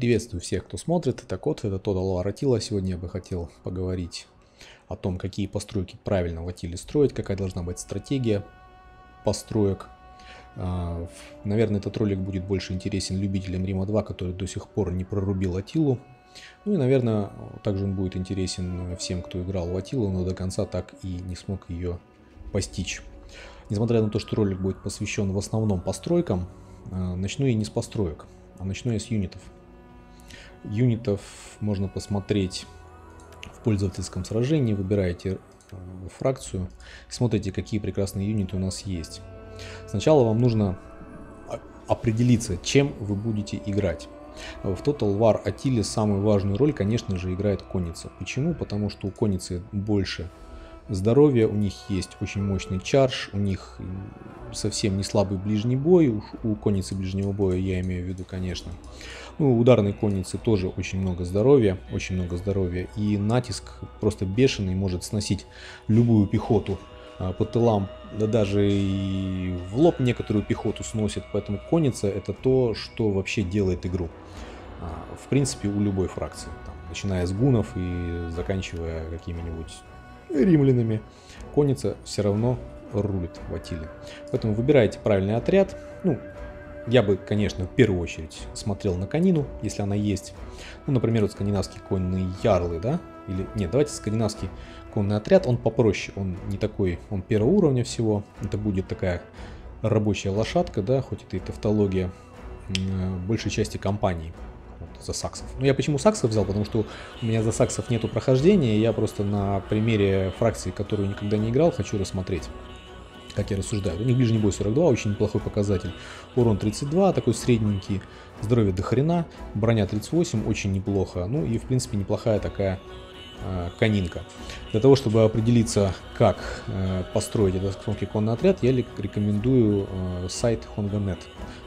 Приветствую всех, кто смотрит. Это Кот, это Тодо Лавратила. Сегодня я бы хотел поговорить о том, какие постройки правильно в Атиле строить, какая должна быть стратегия построек. А, наверное, этот ролик будет больше интересен любителям Рима 2, который до сих пор не прорубил Атилу. Ну и, наверное, также он будет интересен всем, кто играл в Атилу, но до конца так и не смог ее постичь. Несмотря на то, что ролик будет посвящен в основном постройкам, а, начну я не с построек, а начну я с юнитов юнитов можно посмотреть в пользовательском сражении. Выбираете э, фракцию, смотрите, какие прекрасные юниты у нас есть. Сначала вам нужно а, определиться, чем вы будете играть. Э, в Total War Attila самую важную роль, конечно же, играет конница. Почему? Потому что у конницы больше Здоровье у них есть очень мощный чарж, у них совсем не слабый ближний бой, у, у конницы ближнего боя я имею в виду, конечно. Ну, ударной конницы тоже очень много здоровья, очень много здоровья, и натиск просто бешеный, может сносить любую пехоту а, по тылам, да даже и в лоб некоторую пехоту сносит, поэтому конница это то, что вообще делает игру. А, в принципе, у любой фракции, там, начиная с гунов и заканчивая какими-нибудь римлянами, конница все равно рулит в Атиле. Поэтому выбирайте правильный отряд. Ну, я бы, конечно, в первую очередь смотрел на конину, если она есть. Ну, например, вот скандинавский конный ярлы, да? Или, нет, давайте скандинавский конный отряд, он попроще, он не такой, он первого уровня всего. Это будет такая рабочая лошадка, да, хоть это и тавтология э, большей части компании вот за саксов. Ну, я почему саксов взял? Потому что у меня за саксов нету прохождения, я просто на примере фракции, которую никогда не играл, хочу рассмотреть как я рассуждаю. У них ближний бой 42, очень неплохой показатель. Урон 32, такой средненький. Здоровье до хрена. Броня 38, очень неплохо. Ну и, в принципе, неплохая такая э, конинка. Для того, чтобы определиться, как э, построить этот конный отряд, я рекомендую э, сайт Honga.net.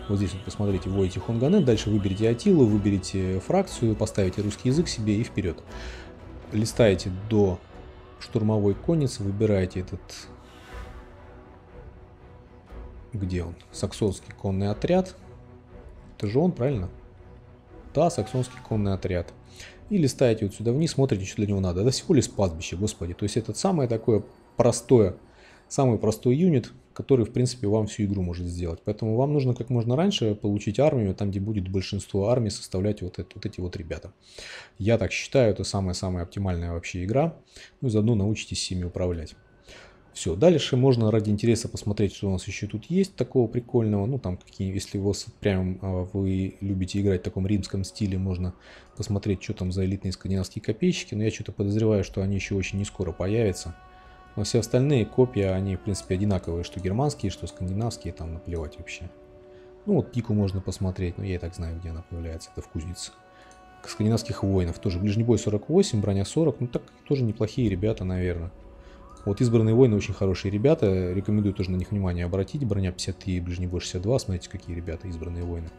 Вот здесь вот посмотрите, вводите Хонганет, дальше выберите Атилу, выберите фракцию, поставите русский язык себе и вперед. Листаете до штурмовой конницы, выбираете этот... Где он? Саксонский конный отряд. Это же он, правильно? Да, саксонский конный отряд. И листаете вот сюда вниз, смотрите, что для него надо. Это всего лишь пастбище, господи. То есть это самое такое простое, самый простой юнит, который, в принципе, вам всю игру может сделать. Поэтому вам нужно как можно раньше получить армию, там, где будет большинство армий составлять вот, это, вот эти вот ребята. Я так считаю, это самая-самая оптимальная вообще игра. Ну и заодно научитесь ими управлять. Все, дальше можно ради интереса посмотреть, что у нас еще тут есть такого прикольного. Ну, там, какие, если у вас прям а, вы любите играть в таком римском стиле, можно посмотреть, что там за элитные скандинавские копейщики. Но я что-то подозреваю, что они еще очень не скоро появятся. Но все остальные копья, они в принципе одинаковые, что германские, что скандинавские, там наплевать вообще. Ну вот Дику можно посмотреть, но я и так знаю, где она появляется, это в кузнице. К Скандинавских воинов тоже. Ближний бой 48, броня 40, ну так тоже неплохие ребята, наверное. Вот избранные воины очень хорошие ребята, рекомендую тоже на них внимание обратить. Броня 53, ближний бой 62, смотрите, какие ребята избранные воины.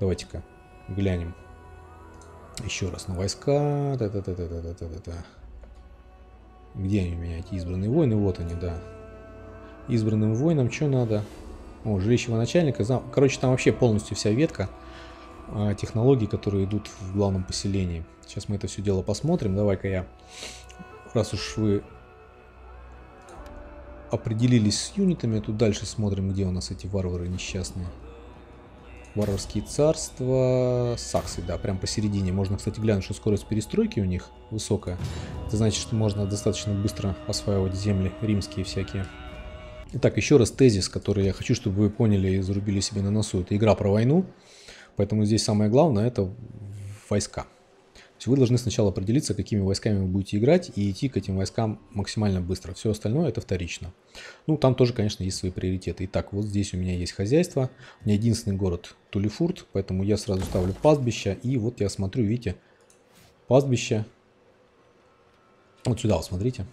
Давайте-ка глянем еще раз на войска. Та -та -та -та -та -та -та -та. Где они у меня, эти избранные воины? Вот они, да. Избранным воинам что надо? О, жилищего начальника. Короче, там вообще полностью вся ветка а, технологий, которые идут в главном поселении. Сейчас мы это все дело посмотрим. Давай-ка я, раз уж вы определились с юнитами, тут дальше смотрим, где у нас эти варвары несчастные. Варварские царства, саксы, да, прям посередине. Можно, кстати, глянуть, что скорость перестройки у них высокая. Это значит, что можно достаточно быстро осваивать земли римские всякие. Итак, еще раз тезис, который я хочу, чтобы вы поняли и зарубили себе на носу. Это игра про войну, поэтому здесь самое главное – это войска есть вы должны сначала определиться, какими войсками вы будете играть и идти к этим войскам максимально быстро. Все остальное это вторично. Ну, там тоже, конечно, есть свои приоритеты. Итак, вот здесь у меня есть хозяйство. У меня единственный город Тулифурт, поэтому я сразу ставлю пастбище. И вот я смотрю, видите, пастбище. Вот сюда вот смотрите.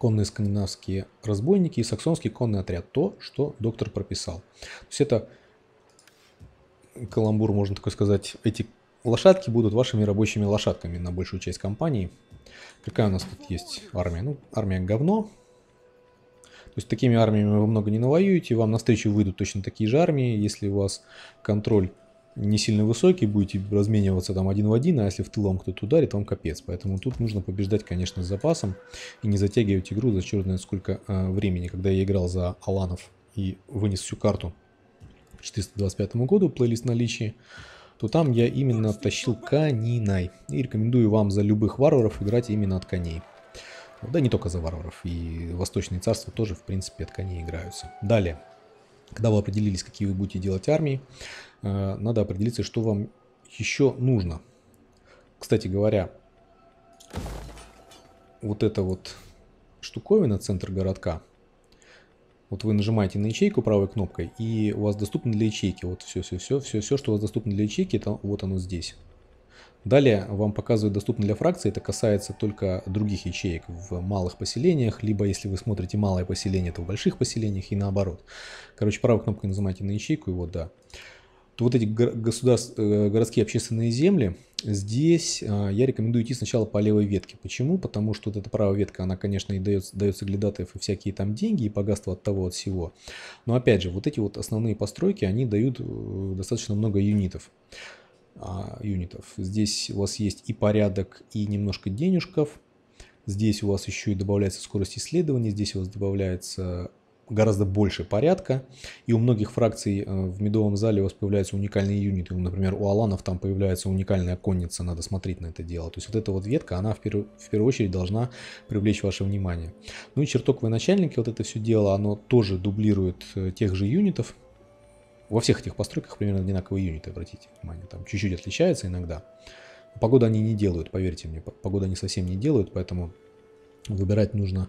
Конные скандинавские разбойники и саксонский конный отряд. То, что доктор прописал. То есть это каламбур, можно такой сказать, эти Лошадки будут вашими рабочими лошадками на большую часть компании. Какая у нас тут есть армия? Ну, армия говно. То есть такими армиями вы много не навоюете, вам навстречу выйдут точно такие же армии. Если у вас контроль не сильно высокий, будете размениваться там один в один, а если в тылом кто-то ударит, вам капец. Поэтому тут нужно побеждать, конечно, с запасом и не затягивать игру за черт знает сколько э, времени. Когда я играл за Аланов и вынес всю карту к 425 году, плейлист наличии, то там я именно тащил кониной. И рекомендую вам за любых варваров играть именно от коней. Да не только за варваров, и восточные царства тоже, в принципе, от коней играются. Далее, когда вы определились, какие вы будете делать армии, э, надо определиться, что вам еще нужно. Кстати говоря, вот эта вот штуковина, центр городка – вот вы нажимаете на ячейку правой кнопкой, и у вас доступно для ячейки. Вот все, все, все, все, все, что у вас доступно для ячейки, это вот оно здесь. Далее вам показывают доступно для фракции, это касается только других ячеек в малых поселениях, либо если вы смотрите малое поселение, то в больших поселениях и наоборот. Короче, правой кнопкой нажимаете на ячейку, и вот да. То вот эти э, городские общественные земли, Здесь а, я рекомендую идти сначала по левой ветке. Почему? Потому что вот эта правая ветка, она, конечно, и дает, дает соглядатаев и всякие там деньги, и богатство от того, от всего. Но опять же, вот эти вот основные постройки, они дают э, достаточно много юнитов. А, юнитов. Здесь у вас есть и порядок, и немножко денежков. Здесь у вас еще и добавляется скорость исследования, здесь у вас добавляется гораздо больше порядка, и у многих фракций э, в медовом зале у вас появляются уникальные юниты. Например, у Аланов там появляется уникальная конница, надо смотреть на это дело. То есть вот эта вот ветка, она в первую, в первую очередь должна привлечь ваше внимание. Ну и чертоковые начальники, вот это все дело, оно тоже дублирует э, тех же юнитов. Во всех этих постройках примерно одинаковые юниты, обратите внимание. Там чуть-чуть отличается иногда. Погода они не делают, поверьте мне, погода они совсем не делают, поэтому выбирать нужно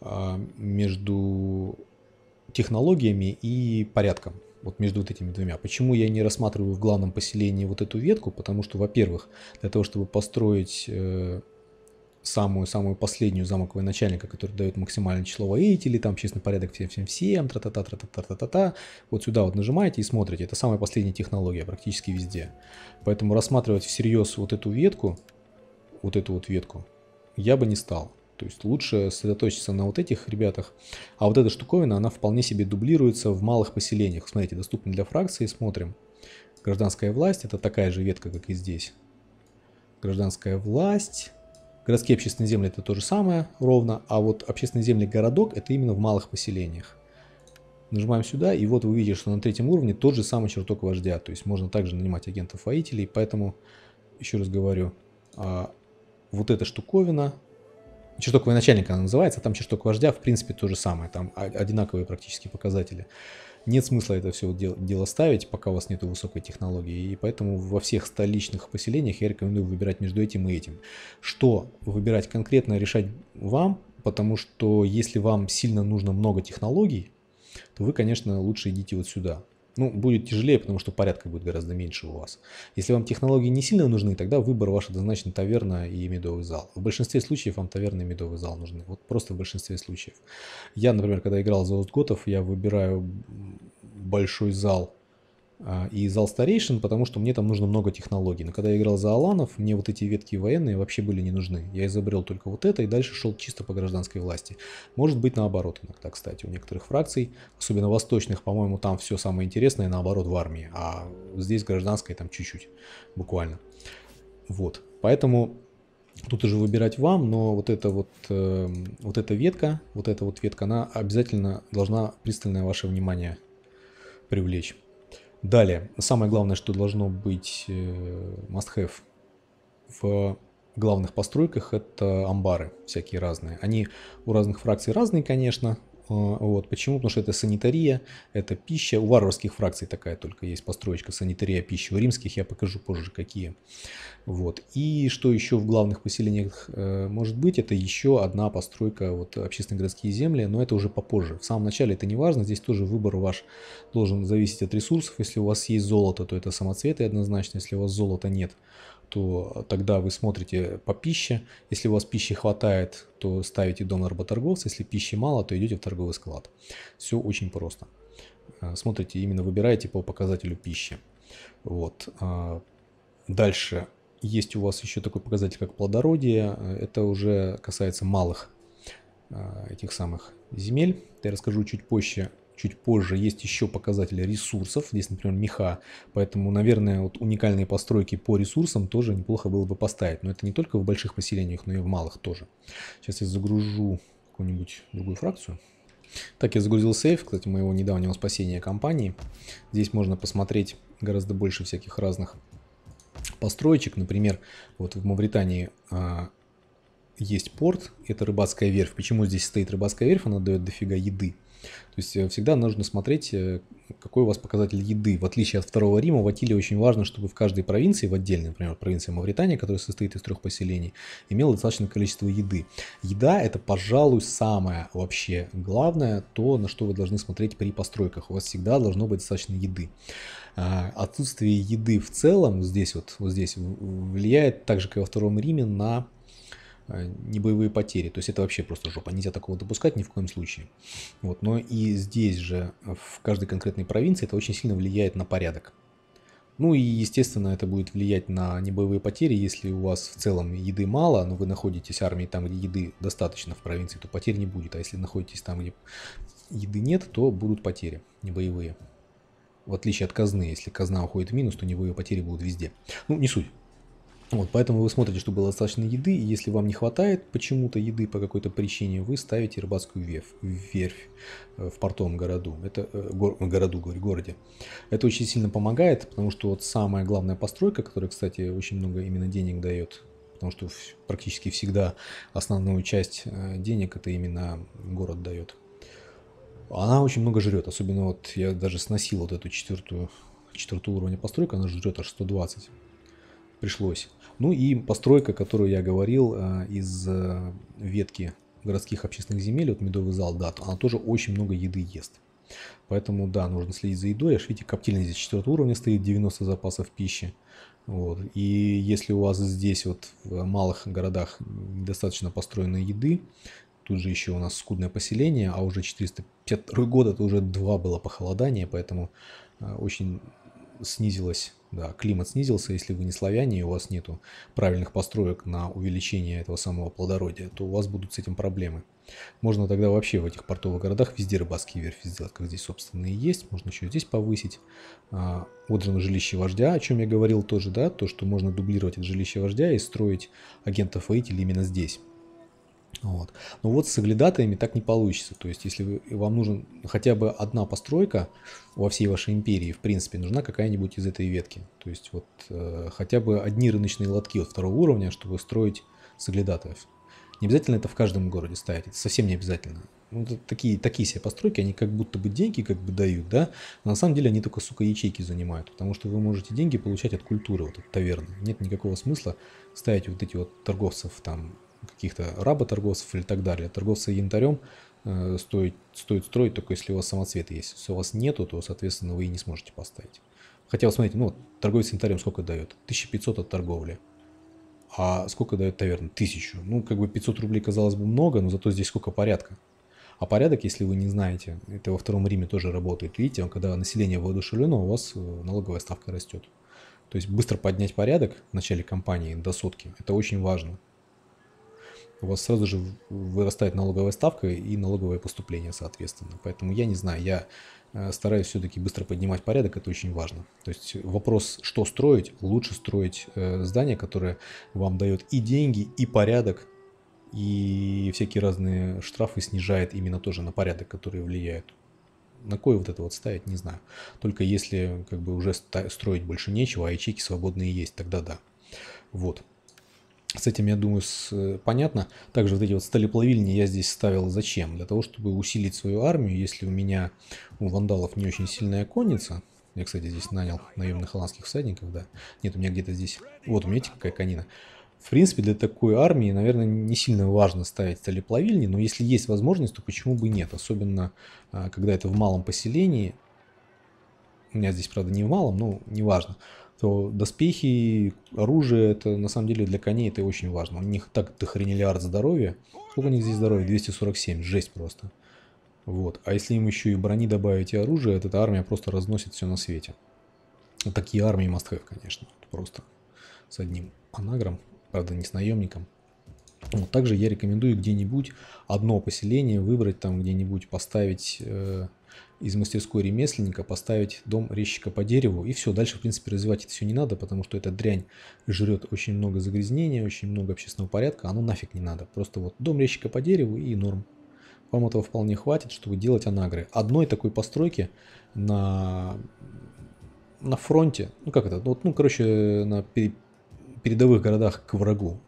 а, между технологиями и порядком. Вот между вот этими двумя. Почему я не рассматриваю в главном поселении вот эту ветку? Потому что, во-первых, для того, чтобы построить самую-самую э, последнюю замок начальника, который дает максимальное число воителей, там честный порядок всем-всем-всем, тра-та-та, тра-та-та-та-та. Вот сюда вот нажимаете и смотрите. Это самая последняя технология практически везде. Поэтому рассматривать всерьез вот эту ветку, вот эту вот ветку, я бы не стал. То есть лучше сосредоточиться на вот этих ребятах. А вот эта штуковина, она вполне себе дублируется в малых поселениях. Смотрите, доступно для фракции, смотрим. Гражданская власть, это такая же ветка, как и здесь. Гражданская власть. Городские общественные земли это то же самое, ровно. А вот общественные земли городок, это именно в малых поселениях. Нажимаем сюда, и вот вы видите, что на третьем уровне тот же самый черток вождя. То есть можно также нанимать агентов-воителей, поэтому, еще раз говорю, а, вот эта штуковина чертог начальник, она называется, а там чертог вождя, в принципе, то же самое, там одинаковые практически показатели. Нет смысла это все дело, дело ставить, пока у вас нет высокой технологии, и поэтому во всех столичных поселениях я рекомендую выбирать между этим и этим. Что выбирать конкретно, решать вам, потому что если вам сильно нужно много технологий, то вы, конечно, лучше идите вот сюда. Ну, будет тяжелее, потому что порядка будет гораздо меньше у вас. Если вам технологии не сильно нужны, тогда выбор ваш однозначно таверна и медовый зал. В большинстве случаев вам таверна и медовый зал нужны. Вот просто в большинстве случаев. Я, например, когда играл за Остготов, я выбираю большой зал а, и зал старейшин, потому что мне там нужно много технологий. Но когда я играл за Аланов, мне вот эти ветки военные вообще были не нужны. Я изобрел только вот это и дальше шел чисто по гражданской власти. Может быть наоборот иногда, кстати, у некоторых фракций, особенно восточных, по-моему, там все самое интересное наоборот в армии, а здесь гражданское там чуть-чуть, буквально. Вот, поэтому тут уже выбирать вам, но вот эта вот, э, вот эта ветка, вот эта вот ветка, она обязательно должна пристальное ваше внимание привлечь. Далее, самое главное, что должно быть э, must-have в главных постройках, это амбары всякие разные. Они у разных фракций разные, конечно, а, вот. Почему? Потому что это санитария, это пища. У варварских фракций такая только есть построечка санитария, пища. У римских я покажу позже какие. Вот. И что еще в главных поселениях э, может быть, это еще одна постройка вот, общественные городские земли, но это уже попозже. В самом начале это не важно, здесь тоже выбор ваш должен зависеть от ресурсов. Если у вас есть золото, то это самоцветы однозначно, если у вас золота нет, то тогда вы смотрите по пище. Если у вас пищи хватает, то ставите дом работорговца. Если пищи мало, то идете в торговый склад. Все очень просто. Э, смотрите, именно выбираете по показателю пищи. Вот. А, дальше есть у вас еще такой показатель, как плодородие. Э, это уже касается малых э, этих самых земель. Я расскажу чуть позже, чуть позже есть еще показатели ресурсов, здесь, например, меха, поэтому, наверное, вот уникальные постройки по ресурсам тоже неплохо было бы поставить, но это не только в больших поселениях, но и в малых тоже. Сейчас я загружу какую-нибудь другую фракцию. Так, я загрузил сейф, кстати, моего недавнего спасения компании. Здесь можно посмотреть гораздо больше всяких разных построечек. Например, вот в Мавритании а, есть порт, это рыбацкая верфь. Почему здесь стоит рыбацкая верфь? Она дает дофига еды. То есть э, всегда нужно смотреть, э, какой у вас показатель еды. В отличие от Второго Рима, в Атиле очень важно, чтобы в каждой провинции, в отдельной, например, провинции Мавритания, которая состоит из трех поселений, имела достаточное количество еды. Еда – это, пожалуй, самое вообще главное, то, на что вы должны смотреть при постройках. У вас всегда должно быть достаточно еды. А, отсутствие еды в целом здесь вот, вот здесь влияет так же, как и во Втором Риме, на а, не боевые потери. То есть это вообще просто жопа. Нельзя такого допускать ни в коем случае. Вот. Но и здесь же, а, в каждой конкретной провинции, это очень сильно влияет на порядок. Ну и, естественно, это будет влиять на небоевые потери. Если у вас в целом еды мало, но вы находитесь армией там, где еды достаточно в провинции, то потерь не будет. А если находитесь там, где еды нет, то будут потери небоевые. В отличие от казны, если казна уходит в минус, то небоевые потери будут везде. Ну, не суть. Вот, поэтому вы смотрите, чтобы было достаточно еды, и если вам не хватает почему-то еды по какой-то причине, вы ставите рыбацкую верфь, верфь э, в портовом городу, это, э, гор, городу, говорю, городе. Это очень сильно помогает, потому что вот самая главная постройка, которая, кстати, очень много именно денег дает, потому что практически всегда основную часть э, денег это именно город дает. Она очень много жрет, особенно вот я даже сносил вот эту четвертую, четвертого уровня постройку, она жрет аж 120. Пришлось. Ну и постройка, которую я говорил э, из э, ветки городских общественных земель, вот медовый зал, да, она тоже очень много еды ест. Поэтому, да, нужно следить за едой. Аж видите, коптильня здесь 4 уровня стоит, 90 запасов пищи. Вот. И если у вас здесь вот в малых городах достаточно построенной еды, тут же еще у нас скудное поселение, а уже 452 год это уже два было похолодания, поэтому э, очень снизилось. Да, климат снизился, если вы не славяне и у вас нету правильных построек на увеличение этого самого плодородия, то у вас будут с этим проблемы. Можно тогда вообще в этих портовых городах везде рыбацкие верфи сделать, как здесь, собственно, и есть. Можно еще здесь повысить. А, вот же жилище вождя, о чем я говорил тоже, да, то, что можно дублировать это жилище вождя и строить агентов воителей именно здесь. Вот. Но вот с соглядатаями так не получится. То есть, если вам нужен хотя бы одна постройка во всей вашей империи, в принципе, нужна какая-нибудь из этой ветки. То есть, вот э, хотя бы одни рыночные лотки от второго уровня, чтобы строить соглядатаев. Не обязательно это в каждом городе ставить, это совсем не обязательно. Ну, это такие, такие себе постройки, они как будто бы деньги как бы дают, да, но а на самом деле они только, сука, ячейки занимают, потому что вы можете деньги получать от культуры, вот от таверны. Нет никакого смысла ставить вот эти вот торговцев там каких-то работорговцев или так далее. Торговцы янтарем э, стоит, стоит строить только если у вас самоцвет есть. Если у вас нету, то, соответственно, вы и не сможете поставить. Хотя, вот смотрите, ну, вот, торговец янтарем сколько дает? 1500 от торговли. А сколько дает таверна? 1000. Ну, как бы 500 рублей, казалось бы, много, но зато здесь сколько порядка. А порядок, если вы не знаете, это во втором Риме тоже работает. Видите, когда население воодушевлено, у вас э, налоговая ставка растет. То есть быстро поднять порядок в начале компании до сотки – это очень важно у вас сразу же вырастает налоговая ставка и налоговое поступление, соответственно. Поэтому я не знаю, я э, стараюсь все-таки быстро поднимать порядок, это очень важно. То есть вопрос, что строить, лучше строить э, здание, которое вам дает и деньги, и порядок, и всякие разные штрафы снижает именно тоже на порядок, которые влияют. На кое вот это вот ставить, не знаю. Только если как бы уже строить больше нечего, а ячейки свободные есть, тогда да. Вот. С этим, я думаю, с... Э, понятно. Также вот эти вот сталеплавильни я здесь ставил зачем? Для того, чтобы усилить свою армию, если у меня у вандалов не очень сильная конница. Я, кстати, здесь нанял наемных холландских всадников, да. Нет, у меня где-то здесь... Вот, у меня видите, типа какая конина. В принципе, для такой армии, наверное, не сильно важно ставить сталеплавильни, но если есть возможность, то почему бы нет? Особенно, а, когда это в малом поселении. У меня здесь, правда, не в малом, но неважно то доспехи, оружие, это на самом деле для коней это очень важно. У них так дохренелиард здоровья. Сколько у них здесь здоровья? 247, жесть просто. Вот. А если им еще и брони добавить и оружие, эта армия просто разносит все на свете. Такие армии must have, конечно. Просто с одним анагром, правда не с наемником. Вот. Также я рекомендую где-нибудь одно поселение выбрать, там где-нибудь поставить... Э, из мастерской ремесленника поставить дом резчика по дереву, и все, дальше, в принципе, развивать это все не надо, потому что эта дрянь жрет очень много загрязнения, очень много общественного порядка, оно нафиг не надо. Просто вот дом резчика по дереву и норм. Вам этого вполне хватит, чтобы делать анагры. Одной такой постройки на, на фронте, ну как это, вот, ну короче, на передовых городах к врагу,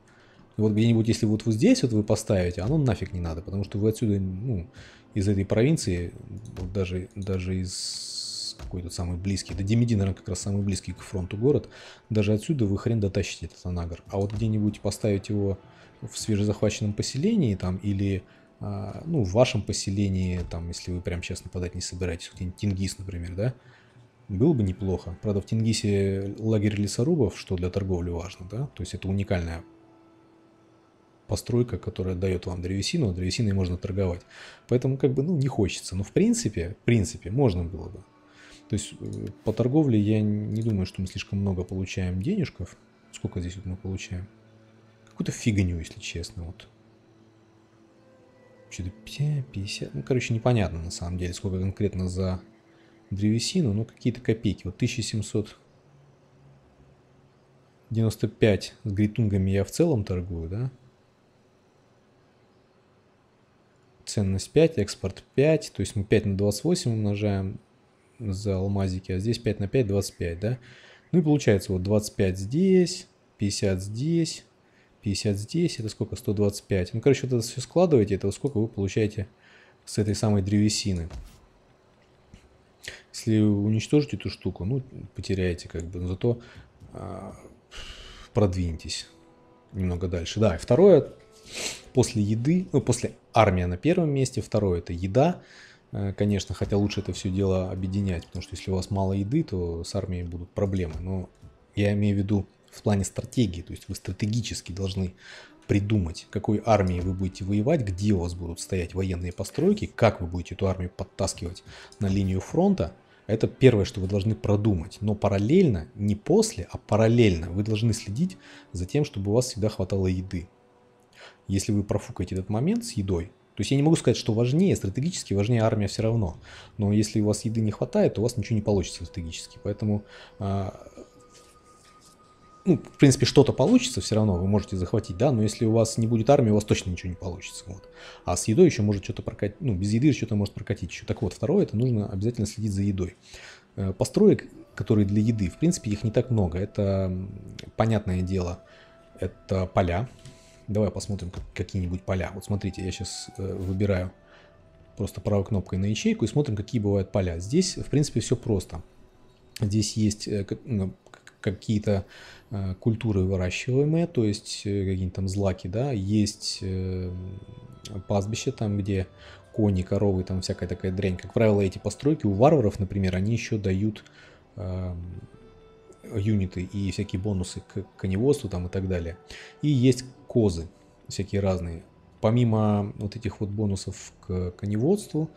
и вот где-нибудь, если вот, вот здесь вот вы поставите, оно нафиг не надо, потому что вы отсюда, ну, из этой провинции, вот даже, даже из какой-то самый близкий, да Демидин, наверное, как раз самый близкий к фронту город, даже отсюда вы хрен дотащите этот анагар. А вот где-нибудь поставить его в свежезахваченном поселении там или а, ну, в вашем поселении, там, если вы прям сейчас нападать не собираетесь, где-нибудь Тингис, например, да, было бы неплохо. Правда, в Тингисе лагерь лесорубов, что для торговли важно, да, то есть это уникальная постройка, которая дает вам древесину, а древесиной можно торговать. Поэтому как бы ну, не хочется. Но в принципе, в принципе, можно было бы. То есть э, по торговле я не думаю, что мы слишком много получаем денежков. Сколько здесь вот мы получаем? Какую-то фигню, если честно. Вот. Что-то 50... Ну, короче, непонятно на самом деле, сколько конкретно за древесину. Ну, какие-то копейки. Вот 1700... 95 с гритунгами я в целом торгую, да? ценность 5, экспорт 5, то есть мы 5 на 28 умножаем за алмазики, а здесь 5 на 5, 25, да? Ну и получается вот 25 здесь, 50 здесь, 50 здесь, это сколько? 125. Ну, короче, вот это все складываете, это вот сколько вы получаете с этой самой древесины. Если уничтожите эту штуку, ну, потеряете как бы, но зато а, продвинетесь немного дальше. Да, второе, После еды, ну после армия на первом месте, второе это еда, э, конечно, хотя лучше это все дело объединять, потому что если у вас мало еды, то с армией будут проблемы. Но я имею в виду в плане стратегии, то есть вы стратегически должны придумать, какой армией вы будете воевать, где у вас будут стоять военные постройки, как вы будете эту армию подтаскивать на линию фронта. Это первое, что вы должны продумать. Но параллельно, не после, а параллельно вы должны следить за тем, чтобы у вас всегда хватало еды. Если вы профукаете этот момент с едой, то есть я не могу сказать, что важнее, стратегически важнее армия все равно. Но если у вас еды не хватает, то у вас ничего не получится стратегически. Поэтому, а, ну, в принципе, что-то получится все равно, вы можете захватить, да, но если у вас не будет армии, у вас точно ничего не получится. Вот. А с едой еще может что-то прокатить, ну, без еды что-то может прокатить еще. Так вот, второе, это нужно обязательно следить за едой. Э, построек, которые для еды, в принципе, их не так много. Это, понятное дело, это поля, Давай посмотрим какие-нибудь поля. Вот смотрите, я сейчас э, выбираю просто правой кнопкой на ячейку и смотрим, какие бывают поля. Здесь, в принципе, все просто. Здесь есть э, ну, какие-то э, культуры выращиваемые, то есть какие-нибудь там злаки, да, есть э, пастбище там, где кони, коровы, там всякая такая дрянь. Как правило, эти постройки у варваров, например, они еще дают эм, юниты и всякие бонусы к коневодству там и так далее. И есть козы всякие разные. Помимо вот этих вот бонусов к коневодству,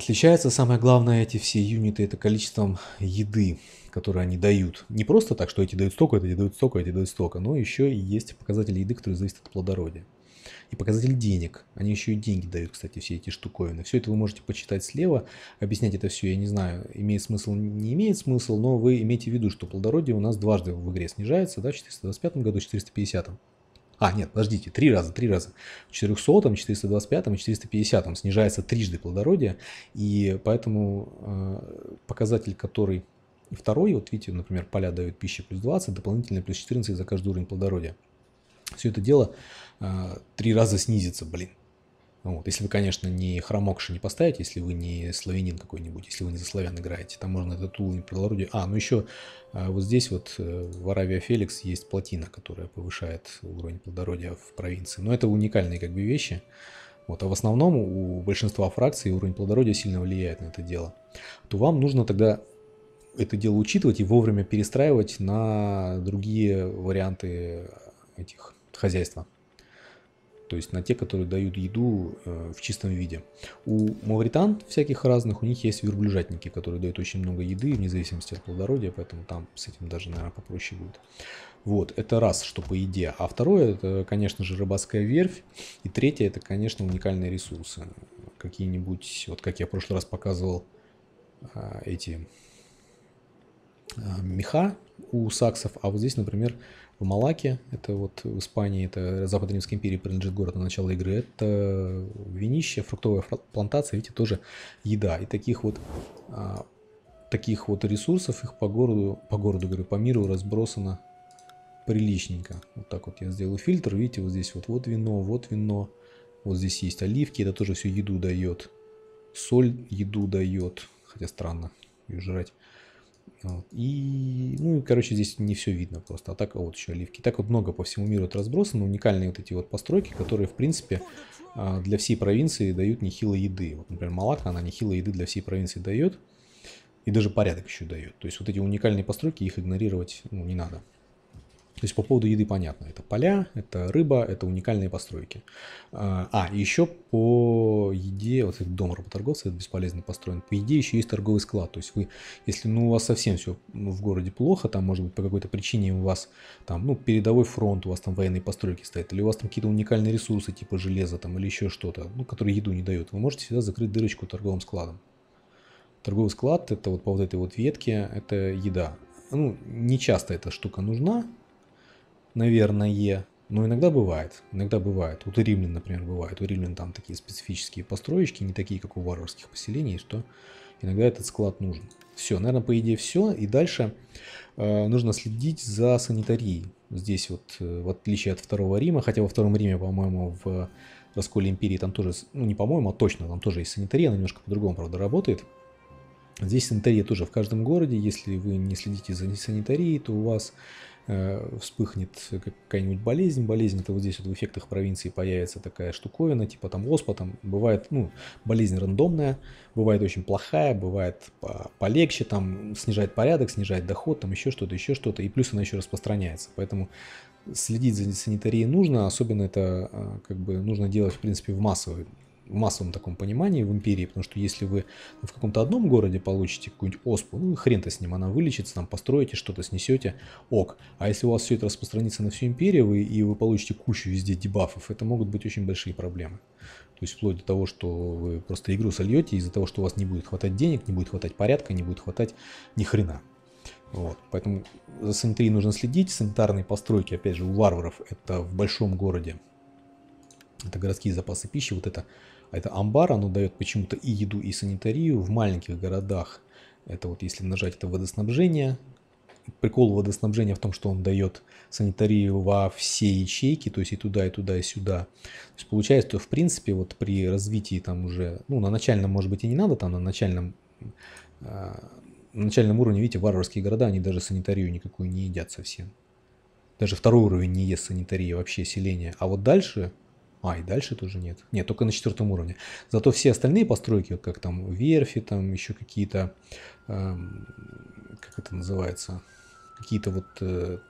Отличается самое главное эти все юниты это количеством еды, которые они дают. Не просто так, что эти дают столько, эти дают столько, эти дают столько, но еще и есть показатели еды, которые зависят от плодородия. И показатель денег. Они еще и деньги дают, кстати, все эти штуковины. Все это вы можете почитать слева, объяснять это все, я не знаю, имеет смысл, не имеет смысл, но вы имейте в виду, что плодородие у нас дважды в игре снижается, да, в 425 году, в 450. А, нет, подождите, три раза, три раза. В 400, 425, 450 снижается трижды плодородие, и поэтому э, показатель, который второй, вот видите, например, поля дают пищи плюс 20, дополнительно плюс 14 за каждый уровень плодородия. Все это дело э, три раза снизится, блин. Вот. Если вы, конечно, не хромокши не поставите, если вы не славянин какой-нибудь, если вы не за славян играете, там можно этот уровень плодородия. А, ну еще а, вот здесь вот э, в Аравия Феликс есть плотина, которая повышает уровень плодородия в провинции. Но это уникальные как бы вещи. Вот, а в основном у большинства фракций уровень плодородия сильно влияет на это дело. То вам нужно тогда это дело учитывать и вовремя перестраивать на другие варианты этих хозяйства то есть на те, которые дают еду э, в чистом виде. У мавритан всяких разных, у них есть верблюжатники, которые дают очень много еды, вне зависимости от плодородия, поэтому там с этим даже, наверное, попроще будет. Вот, это раз, что по еде. А второе, это, конечно же, рыбацкая верфь. И третье, это, конечно, уникальные ресурсы. Какие-нибудь, вот как я в прошлый раз показывал, а, эти а, меха у саксов, а вот здесь, например, Малаке, это вот в Испании, это Западной Римской империи принадлежит город на начало игры, это винище, фруктовая плантация, видите, тоже еда. И таких вот, а, таких вот ресурсов их по городу, по городу, говорю, по миру разбросано приличненько. Вот так вот я сделаю фильтр, видите, вот здесь вот, вот вино, вот вино, вот здесь есть оливки, это тоже все еду дает. Соль еду дает, хотя странно ее жрать. Вот. И, ну, и, короче, здесь не все видно просто. А так вот еще оливки. Так вот много по всему миру вот разбросано. Уникальные вот эти вот постройки, которые, в принципе, а, для всей провинции дают нехило еды. Вот, например, Малака, она нехило еды для всей провинции дает. И даже порядок еще дает. То есть вот эти уникальные постройки, их игнорировать ну, не надо. То есть по поводу еды понятно. Это поля, это рыба, это уникальные постройки. А, а еще по еде, вот этот дом работорговца, это бесполезно построен. По еде еще есть торговый склад. То есть вы, если ну, у вас совсем все ну, в городе плохо, там, может быть, по какой-то причине у вас там, ну, передовой фронт, у вас там военные постройки стоят, или у вас там какие-то уникальные ресурсы, типа железа там, или еще что-то, ну, которые еду не дают, вы можете всегда закрыть дырочку торговым складом. Торговый склад, это вот по вот этой вот ветке, это еда. Ну, не часто эта штука нужна, наверное. Но иногда бывает, иногда бывает. Вот у римлян, например, бывает. У римлян там такие специфические построечки, не такие, как у варварских поселений, что иногда этот склад нужен. Все, наверное, по идее все. И дальше э, нужно следить за санитарией. Здесь вот, э, в отличие от Второго Рима, хотя во Втором Риме, по-моему, в расколе империи там тоже, ну не по-моему, а точно, там тоже есть санитария, она немножко по-другому, правда, работает. Здесь санитария тоже в каждом городе. Если вы не следите за санитарией, то у вас Э, вспыхнет какая-нибудь болезнь, болезнь это вот здесь вот в эффектах провинции появится такая штуковина, типа там оспа, там бывает, ну, болезнь рандомная, бывает очень плохая, бывает полегче, там снижает порядок, снижает доход, там еще что-то, еще что-то, и плюс она еще распространяется, поэтому следить за санитарией нужно, особенно это э, как бы нужно делать, в принципе, в массовой в массовом таком понимании в империи, потому что если вы ну, в каком-то одном городе получите какую-нибудь оспу, ну хрен-то с ним, она вылечится, там построите что-то, снесете, ок. А если у вас все это распространится на всю империю, вы, и вы получите кучу везде дебафов, это могут быть очень большие проблемы. То есть вплоть до того, что вы просто игру сольете из-за того, что у вас не будет хватать денег, не будет хватать порядка, не будет хватать ни хрена. Вот. Поэтому за санитарией нужно следить. Санитарные постройки, опять же, у варваров это в большом городе. Это городские запасы пищи, вот это а это амбар, оно дает почему-то и еду, и санитарию в маленьких городах. Это вот если нажать это водоснабжение, прикол водоснабжения в том, что он дает санитарию во все ячейки, то есть и туда, и туда, и сюда. То есть получается, что в принципе вот при развитии там уже, ну на начальном может быть и не надо, там на начальном, а, на начальном уровне, видите, варварские города, они даже санитарию никакую не едят совсем. Даже второй уровень не ест санитарии вообще селение. А вот дальше а, и дальше тоже нет. Нет, только на четвертом уровне. Зато все остальные постройки, как там верфи, там еще какие-то, э, как это называется, какие-то вот э,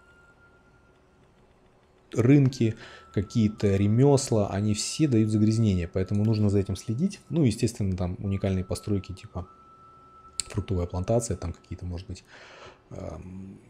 рынки, какие-то ремесла, они все дают загрязнение, поэтому нужно за этим следить. Ну, естественно, там уникальные постройки типа фруктовая плантация, там какие-то, может быть, эм,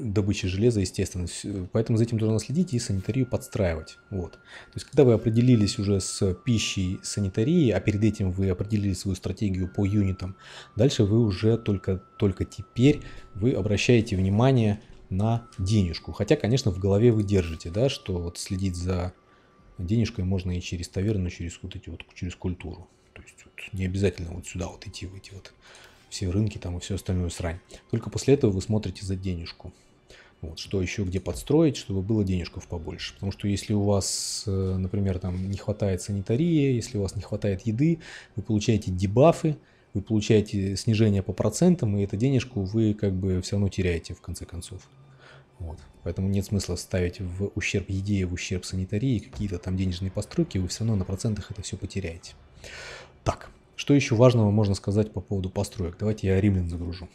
добычи железа, естественно. Поэтому за этим нужно следить и санитарию подстраивать. Вот. То есть, когда вы определились уже с пищей санитарии, а перед этим вы определили свою стратегию по юнитам, дальше вы уже только, только теперь вы обращаете внимание на денежку. Хотя, конечно, в голове вы держите, да, что вот следить за денежкой можно и через таверну, и через вот эти вот, через культуру. То есть вот, не обязательно вот сюда вот идти в эти вот все рынки там и все остальное срань. Только после этого вы смотрите за денежку. Вот, что еще где подстроить, чтобы было денежков побольше. Потому что если у вас, э, например, там не хватает санитарии, если у вас не хватает еды, вы получаете дебафы, вы получаете снижение по процентам, и эту денежку вы как бы все равно теряете в конце концов. Вот. Поэтому нет смысла ставить в ущерб еде в ущерб санитарии какие-то там денежные постройки, вы все равно на процентах это все потеряете. Так, что еще важного можно сказать по поводу построек? Давайте я римлян загружу.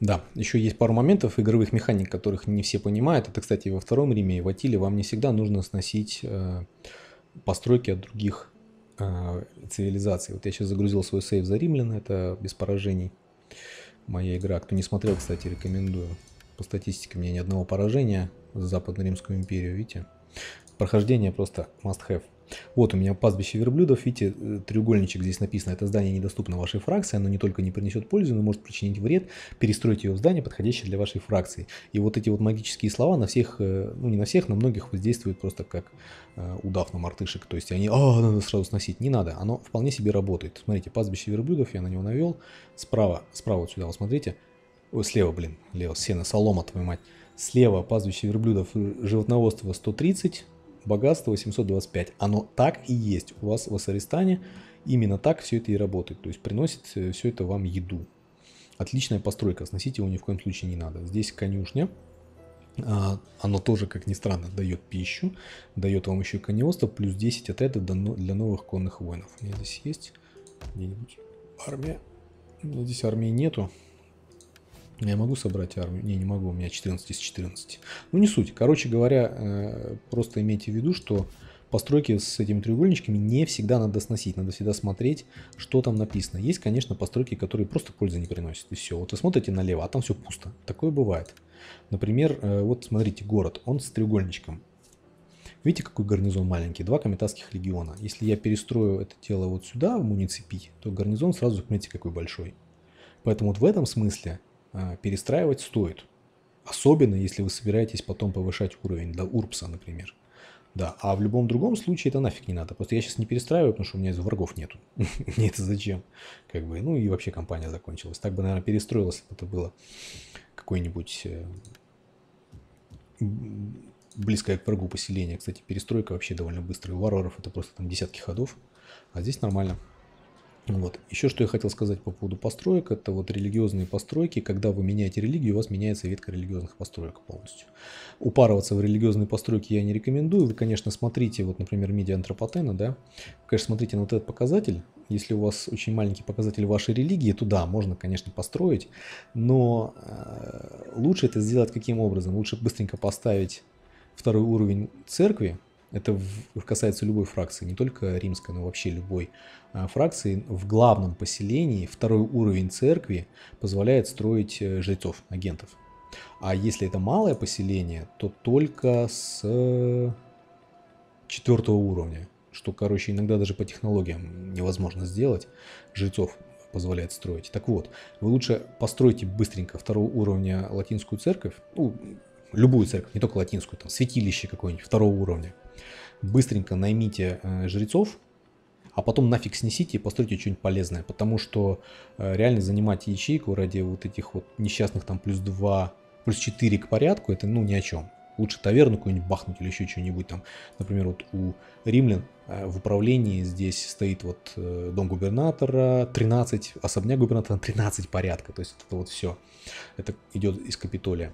Да, еще есть пару моментов игровых механик, которых не все понимают. Это, кстати, во втором Риме и в Атиле вам не всегда нужно сносить э, постройки от других э, цивилизаций. Вот я сейчас загрузил свой сейв за римлян, это без поражений моя игра. Кто не смотрел, кстати, рекомендую. По статистике у меня ни одного поражения за Западную Римскую империю, видите? Прохождение просто must have. Вот у меня пастбище верблюдов, видите, э, треугольничек здесь написано, это здание недоступно вашей фракции, оно не только не принесет пользу, но может причинить вред, перестройте его в здание, подходящее для вашей фракции. И вот эти вот магические слова на всех, э, ну не на всех, на многих воздействуют просто как э, удав на мартышек, то есть они, а, надо сразу сносить, не надо, оно вполне себе работает. Смотрите, пастбище верблюдов, я на него навел, справа, справа вот сюда, вот смотрите, Ой, слева, блин, лево, сено, солома, твою мать. Слева пастбище верблюдов животноводства 130, богатство 825. Оно так и есть у вас в Асаристане. Именно так все это и работает. То есть приносит э, все это вам еду. Отличная постройка. Сносить его ни в коем случае не надо. Здесь конюшня. А, оно тоже, как ни странно, дает пищу, дает вам еще коневодство, плюс 10 отрядов для новых конных воинов. У меня здесь есть где-нибудь армия. У меня здесь армии нету. Ну, я могу собрать армию? Не, не могу, у меня 14 из 14. Ну, не суть. Короче говоря, э, просто имейте в виду, что постройки с этими треугольничками не всегда надо сносить, надо всегда смотреть, что там написано. Есть, конечно, постройки, которые просто пользы не приносят, и все. Вот вы смотрите налево, а там все пусто. Такое бывает. Например, э, вот смотрите, город, он с треугольничком. Видите, какой гарнизон маленький? Два комитатских легиона. Если я перестрою это тело вот сюда, в муниципий, то гарнизон сразу, смотрите, какой большой. Поэтому вот в этом смысле а, перестраивать стоит. Особенно, если вы собираетесь потом повышать уровень до урпса, например. Да, а в любом другом случае это нафиг не надо. Просто я сейчас не перестраиваю, потому что у меня врагов нету. Мне это зачем? Как бы, ну и вообще компания закончилась. Так бы, наверное, перестроилась, если бы это было какое-нибудь э, близкое к врагу поселение. Кстати, перестройка вообще довольно быстрая. У варваров это просто там десятки ходов, а здесь нормально. Вот. Еще что я хотел сказать по поводу построек, это вот религиозные постройки. Когда вы меняете религию, у вас меняется ветка религиозных построек полностью. Упарываться в религиозные постройки я не рекомендую. Вы, конечно, смотрите, вот, например, медиа антропотена, да, вы, конечно, смотрите на вот этот показатель. Если у вас очень маленький показатель вашей религии, туда можно, конечно, построить, но э, лучше это сделать каким образом? Лучше быстренько поставить второй уровень церкви, это касается любой фракции, не только римской, но вообще любой а, фракции, в главном поселении второй уровень церкви позволяет строить э, жрецов, агентов. А если это малое поселение, то только с э, четвертого уровня, что, короче, иногда даже по технологиям невозможно сделать, жрецов позволяет строить. Так вот, вы лучше постройте быстренько второго уровня латинскую церковь, ну, любую церковь, не только латинскую, там святилище какое-нибудь второго уровня, быстренько наймите э, жрецов, а потом нафиг снесите и постройте что-нибудь полезное, потому что э, реально занимать ячейку ради вот этих вот несчастных там плюс 2, плюс 4 к порядку, это ну ни о чем. Лучше таверну какую-нибудь бахнуть или еще что-нибудь там. Например, вот у римлян э, в управлении здесь стоит вот дом губернатора, 13, особня губернатора, 13 порядка, то есть это вот все. Это идет из Капитолия.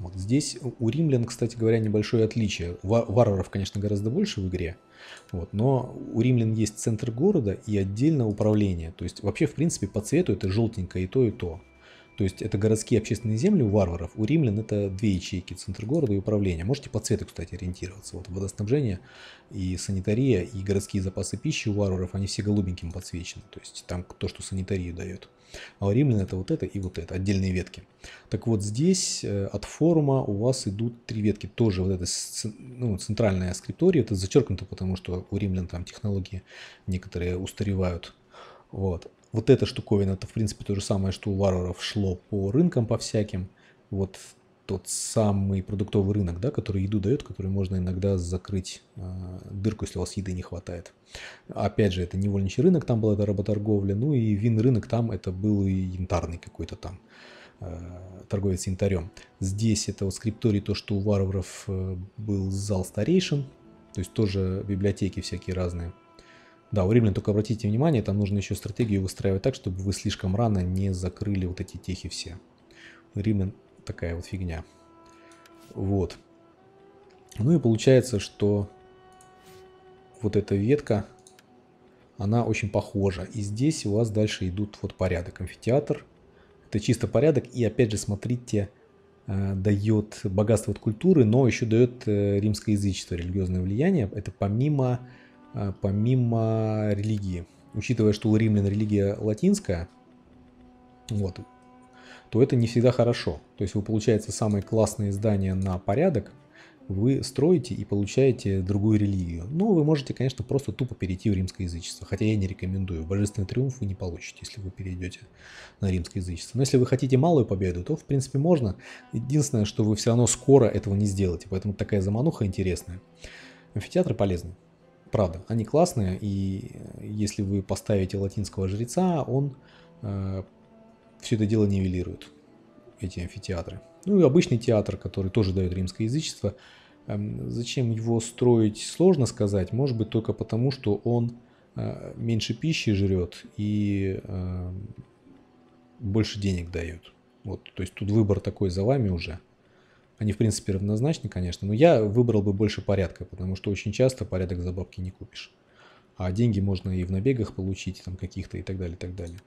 Вот здесь у римлян, кстати говоря, небольшое отличие. Варваров, конечно, гораздо больше в игре, вот, но у римлян есть центр города и отдельное управление. То есть вообще, в принципе, по цвету это желтенькое и то, и то. То есть это городские общественные земли у варваров, у римлян это две ячейки, центр города и управление. Можете по цвету, кстати, ориентироваться. Вот водоснабжение и санитария, и городские запасы пищи у варваров, они все голубеньким подсвечены. То есть там то, что санитарию дает. А у римлян это вот это и вот это, отдельные ветки. Так вот здесь э, от форума у вас идут три ветки. Тоже вот эта ну, центральная скриптория, это зачеркнуто, потому что у римлян там технологии некоторые устаревают. Вот. Вот эта штуковина, это в принципе то же самое, что у варваров шло по рынкам по всяким. Вот тот самый продуктовый рынок, да, который еду дает, который можно иногда закрыть э, дырку, если у вас еды не хватает. Опять же, это невольничий рынок, там была эта работорговля, ну и вин рынок там, это был и янтарный какой-то там э, торговец янтарем. Здесь это вот скрипторий, то, что у варваров э, был зал старейшин, то есть тоже библиотеки всякие разные. Да, у римлян только обратите внимание, там нужно еще стратегию выстраивать так, чтобы вы слишком рано не закрыли вот эти техи все. У римлян такая вот фигня. Вот. Ну и получается, что вот эта ветка, она очень похожа. И здесь у вас дальше идут вот порядок. Амфитеатр, это чисто порядок. И опять же, смотрите, э, дает богатство от культуры, но еще дает э, римское язычество, религиозное влияние. Это помимо а, помимо религии. Учитывая, что у римлян религия латинская, вот, то это не всегда хорошо. То есть вы, получаете самые классные здания на порядок вы строите и получаете другую религию. Но ну, вы можете, конечно, просто тупо перейти в римское язычество. Хотя я не рекомендую. Божественный триумф вы не получите, если вы перейдете на римское язычество. Но если вы хотите малую победу, то, в принципе, можно. Единственное, что вы все равно скоро этого не сделаете. Поэтому такая замануха интересная. Амфитеатры полезны. Правда, они классные, и э, если вы поставите латинского жреца, он э, все это дело нивелирует, эти амфитеатры. Ну и обычный театр, который тоже дает римское язычество. Э, зачем его строить, сложно сказать. Может быть, только потому, что он э, меньше пищи жрет и э, больше денег дает. Вот, то есть тут выбор такой за вами уже – они, в принципе, равнозначны, конечно, но я выбрал бы больше порядка, потому что очень часто порядок за бабки не купишь. А деньги можно и в набегах получить, там каких-то и так далее, и так далее.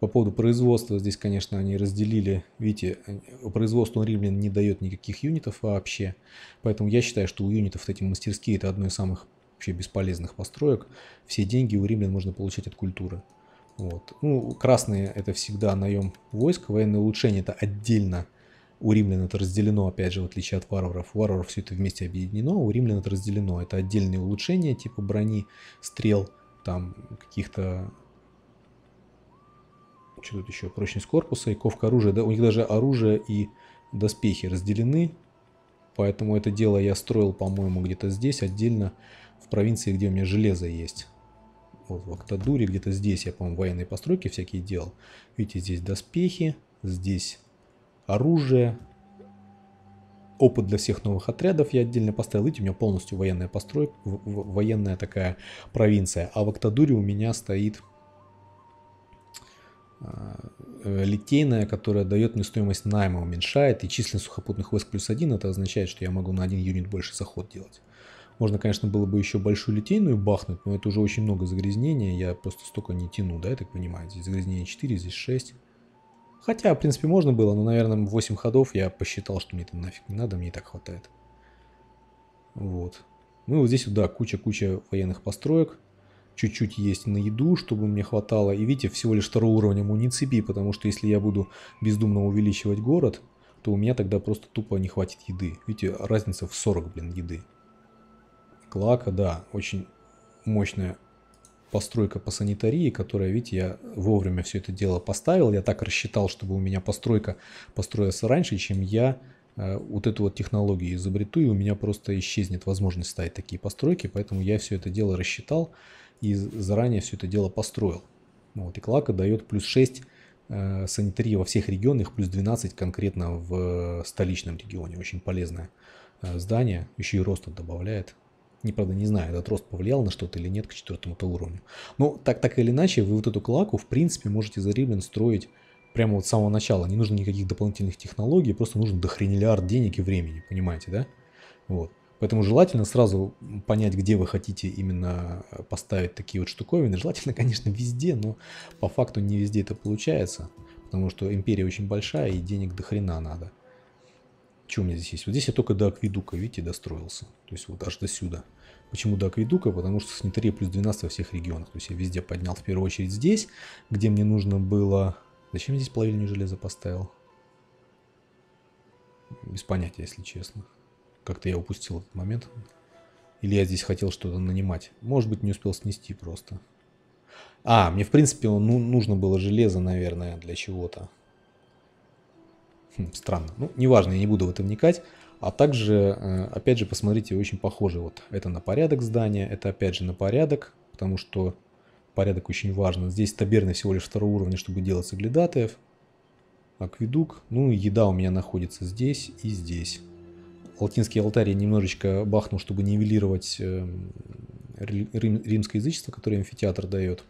По поводу производства, здесь, конечно, они разделили, видите, э, производство римлян не дает никаких юнитов вообще, поэтому я считаю, что у юнитов вот эти мастерские это одно из самых вообще бесполезных построек. Все деньги у римлян можно получать от культуры. Вот. Ну, красные это всегда наем войск, военное улучшение это отдельно у римлян это разделено, опять же, в отличие от варваров. У варваров все это вместе объединено, а у римлян это разделено. Это отдельные улучшения, типа брони, стрел, там каких-то... Что тут еще? Прочность корпуса и ковка оружия. Да, у них даже оружие и доспехи разделены. Поэтому это дело я строил, по-моему, где-то здесь отдельно, в провинции, где у меня железо есть. Вот в Актадуре, где-то здесь я, по-моему, военные постройки всякие делал. Видите, здесь доспехи, здесь оружие, опыт для всех новых отрядов я отдельно поставил. Видите, у меня полностью военная постройка, военная такая провинция. А в Октадуре у меня стоит а, э, литейная, которая дает мне стоимость найма, уменьшает, и численность сухопутных войск плюс один, это означает, что я могу на один юнит больше заход делать. Можно, конечно, было бы еще большую литейную бахнуть, но это уже очень много загрязнения, я просто столько не тяну, да, я так понимаю, здесь загрязнение 4, здесь 6. Хотя, в принципе, можно было, но, наверное, 8 ходов я посчитал, что мне это нафиг не надо, мне и так хватает. Вот. Ну и вот здесь, да, куча-куча военных построек. Чуть-чуть есть на еду, чтобы мне хватало. И видите, всего лишь второго уровня муниципий, потому что если я буду бездумно увеличивать город, то у меня тогда просто тупо не хватит еды. Видите, разница в 40, блин, еды. Клака, да, очень мощная постройка по санитарии, которая, видите, я вовремя все это дело поставил. Я так рассчитал, чтобы у меня постройка построилась раньше, чем я э, вот эту вот технологию изобрету, и у меня просто исчезнет возможность ставить такие постройки, поэтому я все это дело рассчитал и заранее все это дело построил. Вот, и Клака дает плюс 6 э, санитарии во всех регионах, плюс 12 конкретно в э, столичном регионе. Очень полезное э, здание, еще и роста добавляет. Не, правда, не знаю, этот рост повлиял на что-то или нет к четвертому-то уровню. Но так, так или иначе, вы вот эту клаку, в принципе, можете за ривен строить прямо вот с самого начала. Не нужно никаких дополнительных технологий, просто нужен дохренелиард денег и времени, понимаете, да? Вот. Поэтому желательно сразу понять, где вы хотите именно э, поставить такие вот штуковины. Желательно, конечно, везде, но по факту не везде это получается, потому что империя очень большая и денег до хрена надо. Что у меня здесь есть? Вот здесь я только до акведука, видите, достроился. То есть вот аж до сюда. Почему до акведука? Потому что санитария плюс 12 во всех регионах. То есть я везде поднял в первую очередь здесь, где мне нужно было... Зачем я здесь плавильню железа поставил? Без понятия, если честно. Как-то я упустил этот момент. Или я здесь хотел что-то нанимать. Может быть, не успел снести просто. А, мне, в принципе, ну, нужно было железо, наверное, для чего-то странно. Ну, неважно, я не буду в это вникать. А также, э, опять же, посмотрите, очень похоже. Вот это на порядок здания, это опять же на порядок, потому что порядок очень важен. Здесь таберны всего лишь второго уровня, чтобы делать соглядатаев. Акведук. Ну, еда у меня находится здесь и здесь. Латинский алтарь я немножечко бахнул, чтобы нивелировать э, римское язычество, которое амфитеатр дает.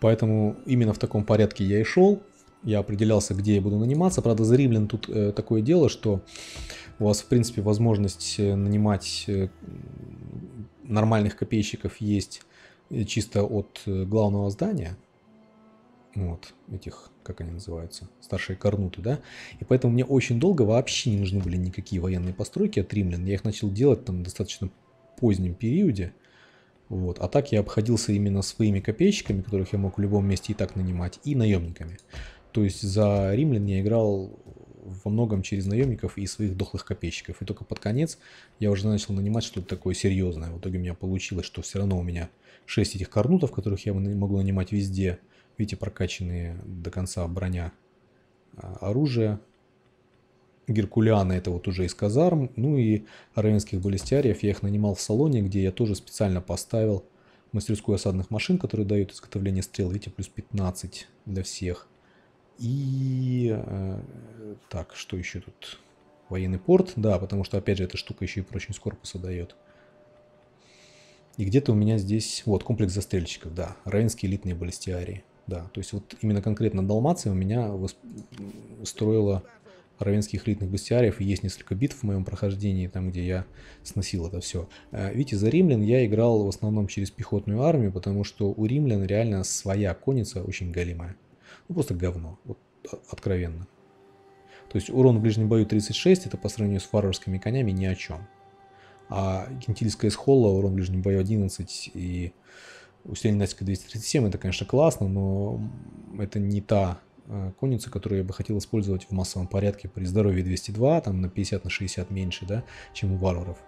Поэтому именно в таком порядке я и шел я определялся, где я буду наниматься. Правда, за Римлян тут э, такое дело, что у вас, в принципе, возможность э, нанимать э, нормальных копейщиков есть э, чисто от главного здания. Вот, этих, как они называются, старшие корнуты, да. И поэтому мне очень долго вообще не нужны были никакие военные постройки от римлян. Я их начал делать там в достаточно позднем периоде. Вот. А так я обходился именно своими копейщиками, которых я мог в любом месте и так нанимать, и наемниками. То есть за римлян я играл во многом через наемников и своих дохлых копейщиков. И только под конец я уже начал нанимать что-то такое серьезное. В итоге у меня получилось, что все равно у меня 6 этих корнутов, которых я могу нанимать везде. Видите, прокачанные до конца броня а, оружия. Геркулиана это вот уже из казарм. Ну и равенских балестиариев я их нанимал в салоне, где я тоже специально поставил мастерскую осадных машин, которые дают изготовление стрел. Видите, плюс 15 для всех. И э, так, что еще тут? Военный порт, да, потому что, опять же, эта штука еще и прочность корпуса дает. И где-то у меня здесь, вот, комплекс застрельщиков, да, равенские элитные баллистиарии, да. То есть вот именно конкретно Далмация у меня восп... равенских элитных бастиариев, и есть несколько битв в моем прохождении, там, где я сносил это все. Э, видите, за римлян я играл в основном через пехотную армию, потому что у римлян реально своя конница очень галимая. Ну, просто говно, вот, а, откровенно. То есть урон в ближнем бою 36, это по сравнению с варварскими конями ни о чем. А гентильская из урон в ближнем бою 11 и усиление натиска 237, это, конечно, классно, но это не та э, конница, которую я бы хотел использовать в массовом порядке при здоровье 202, там на 50 на 60 меньше, да, чем у варваров.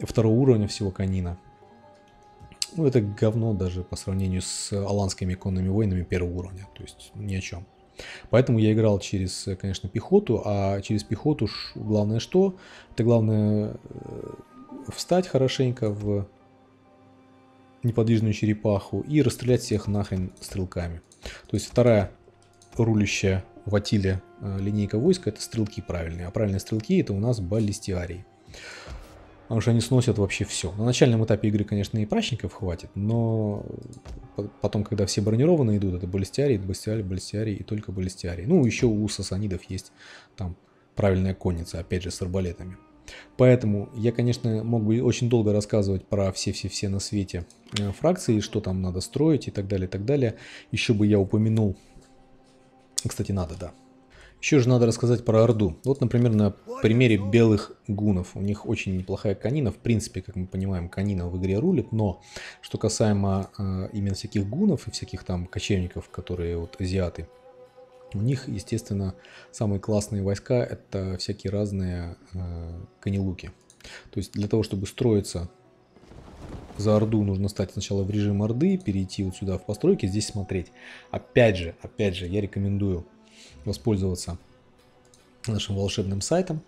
Второго уровня всего конина. Ну, это говно даже по сравнению с аланскими конными войнами первого уровня. То есть ни о чем. Поэтому я играл через, конечно, пехоту, а через пехоту главное что? Это главное э, встать хорошенько в неподвижную черепаху и расстрелять всех нахрен стрелками. То есть вторая рулящая в Атиле э, линейка войска это стрелки правильные, а правильные стрелки это у нас баллистиарии потому что они сносят вообще все. На начальном этапе игры, конечно, и прачников хватит, но потом, когда все бронированные идут, это баллистиарий, баллистиарий, баллистиарий и только баллистиарий. Ну, еще у сасанидов есть там правильная конница, опять же, с арбалетами. Поэтому я, конечно, мог бы очень долго рассказывать про все-все-все на свете э, фракции, что там надо строить и так далее, и так далее. Еще бы я упомянул, кстати, надо, да, еще же надо рассказать про Орду. Вот, например, на примере белых гунов. У них очень неплохая канина. В принципе, как мы понимаем, канина в игре рулит. Но что касаемо э, именно всяких гунов и всяких там кочевников, которые вот азиаты, у них, естественно, самые классные войска это всякие разные э, канилуки. То есть для того, чтобы строиться за Орду нужно стать сначала в режим Орды, перейти вот сюда в постройки, здесь смотреть. Опять же, опять же, я рекомендую воспользоваться нашим волшебным сайтом,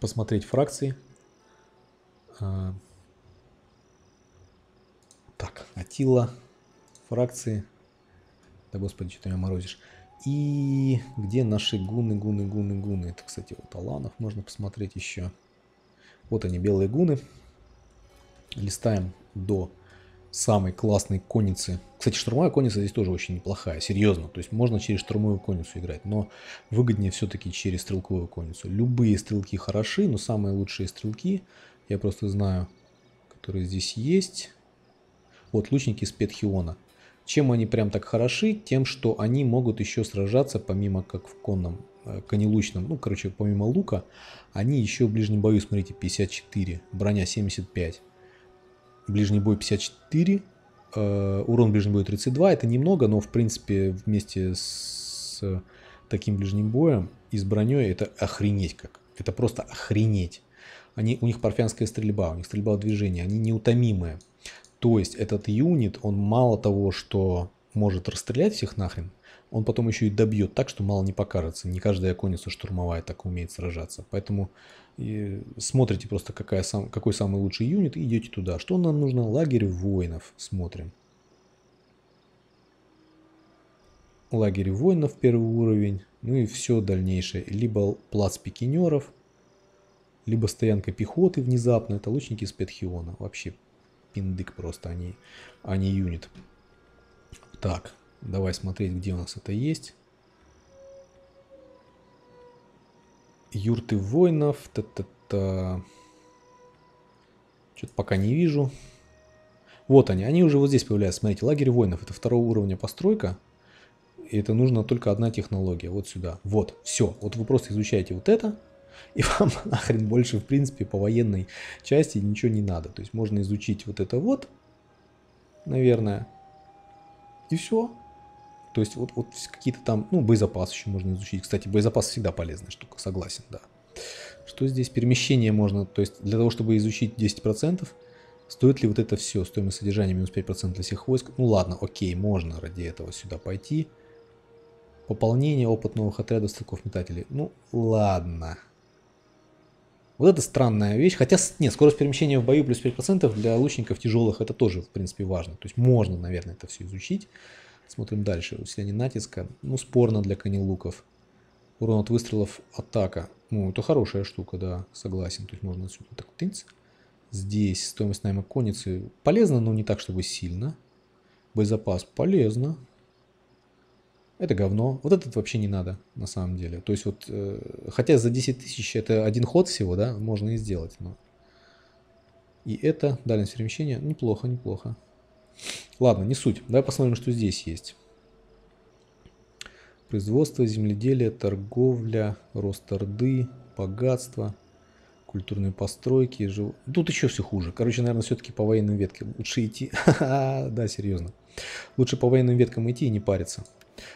посмотреть фракции. А, так, Атила, фракции. Да господи, что ты меня морозишь. И где наши гуны, гуны, гуны, гуны? Это, кстати, вот таланов можно посмотреть еще. Вот они, белые гуны. Листаем до самой классной конницы. Кстати, штурмовая конница здесь тоже очень неплохая, серьезно. То есть можно через штурмовую конницу играть, но выгоднее все-таки через стрелковую конницу. Любые стрелки хороши, но самые лучшие стрелки, я просто знаю, которые здесь есть. Вот лучники из Петхиона. Чем они прям так хороши? Тем, что они могут еще сражаться, помимо как в конном, э, конелучном, ну, короче, помимо лука, они еще в ближнем бою, смотрите, 54, броня 75 ближний бой 54, э, урон ближний бой 32, это немного, но в принципе вместе с таким ближним боем и с броней это охренеть как. Это просто охренеть. Они, у них парфянская стрельба, у них стрельба в движении, они неутомимые. То есть этот юнит, он мало того, что может расстрелять всех нахрен, он потом еще и добьет так, что мало не покажется. Не каждая конница штурмовая так умеет сражаться. Поэтому э, смотрите просто, какая сам, какой самый лучший юнит, и идете туда. Что нам нужно? Лагерь воинов. Смотрим. Лагерь воинов первый уровень. Ну и все дальнейшее. Либо плац пикинеров, либо стоянка пехоты внезапно. Это лучники из Петхиона. Вообще пиндык просто, они, а они а юнит. Так, Давай смотреть, где у нас это есть. Юрты воинов. Та -та -та. Что-то пока не вижу. Вот они, они уже вот здесь появляются. Смотрите, лагерь воинов. Это второго уровня постройка. И это нужна только одна технология. Вот сюда. Вот, все. Вот вы просто изучаете вот это. И вам нахрен больше, в принципе, по военной части ничего не надо. То есть можно изучить вот это вот, наверное. И все. То есть вот, вот какие-то там, ну, боезапас еще можно изучить. Кстати, боезапас всегда полезная штука, согласен, да. Что здесь? Перемещение можно, то есть для того, чтобы изучить 10%, стоит ли вот это все, стоимость содержания минус 5% для всех войск? Ну ладно, окей, можно ради этого сюда пойти. Пополнение, опыт новых отрядов стрелков-метателей. Ну ладно. Вот это странная вещь, хотя нет, скорость перемещения в бою плюс 5% для лучников тяжелых это тоже в принципе важно. То есть можно, наверное, это все изучить. Смотрим дальше. Усиление натиска. Ну, спорно для конелуков. Урон от выстрелов атака. Ну, это хорошая штука, да, согласен. То есть можно отсюда так тынц. Здесь стоимость найма конницы полезна, но не так, чтобы сильно. Боезапас полезно. Это говно. Вот этот вообще не надо, на самом деле. То есть вот, э, хотя за 10 тысяч это один ход всего, да, можно и сделать. Но... И это дальность перемещения неплохо, неплохо. Ладно, не суть. Давай посмотрим, что здесь есть. Производство, земледелие, торговля, рост орды, богатство, культурные постройки. Жив... Тут еще все хуже. Короче, наверное, все-таки по военным веткам. Лучше идти... да, серьезно. Лучше по военным веткам идти и не париться.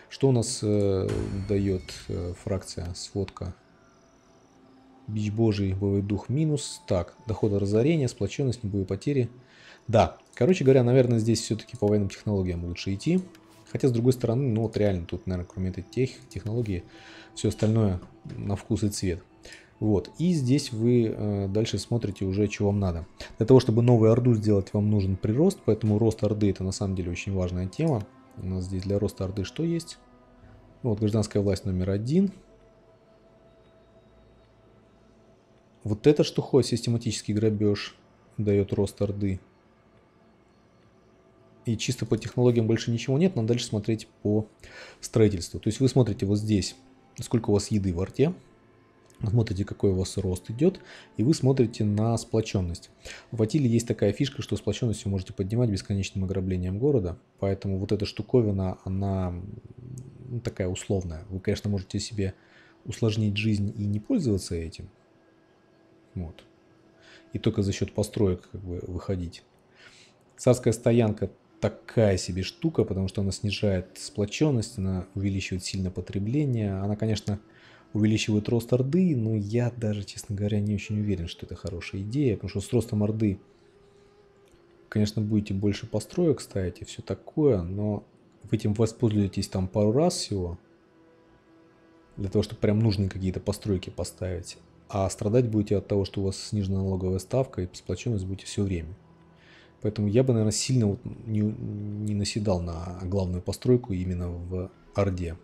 Что у нас э, дает э, фракция, сводка? Бич божий, боевой дух минус. Так, доходы разорения, сплоченность, небоевые потери да, короче говоря, наверное, здесь все-таки по военным технологиям лучше идти. Хотя, с другой стороны, ну вот реально тут, наверное, кроме этой тех, технологии, все остальное на вкус и цвет. Вот, и здесь вы э, дальше смотрите уже, что вам надо. Для того, чтобы новую орду сделать, вам нужен прирост, поэтому рост орды это на самом деле очень важная тема. У нас здесь для роста орды что есть? Ну вот гражданская власть номер один. Вот это что хоть систематический грабеж дает рост орды и чисто по технологиям больше ничего нет, надо дальше смотреть по строительству. То есть вы смотрите вот здесь, сколько у вас еды в арте смотрите, какой у вас рост идет, и вы смотрите на сплоченность. В Атиле есть такая фишка, что сплоченность вы можете поднимать бесконечным ограблением города, поэтому вот эта штуковина, она ну, такая условная. Вы, конечно, можете себе усложнить жизнь и не пользоваться этим, вот, и только за счет построек как бы выходить. Царская стоянка такая себе штука, потому что она снижает сплоченность, она увеличивает сильно потребление. Она, конечно, увеличивает рост Орды, но я даже, честно говоря, не очень уверен, что это хорошая идея, потому что с ростом Орды, конечно, будете больше построек ставить и все такое, но вы этим воспользуетесь там пару раз всего, для того, чтобы прям нужные какие-то постройки поставить. А страдать будете от того, что у вас снижена налоговая ставка и сплоченность будете все время. Поэтому я бы, наверное, сильно вот не, не наседал на главную постройку именно в Орде.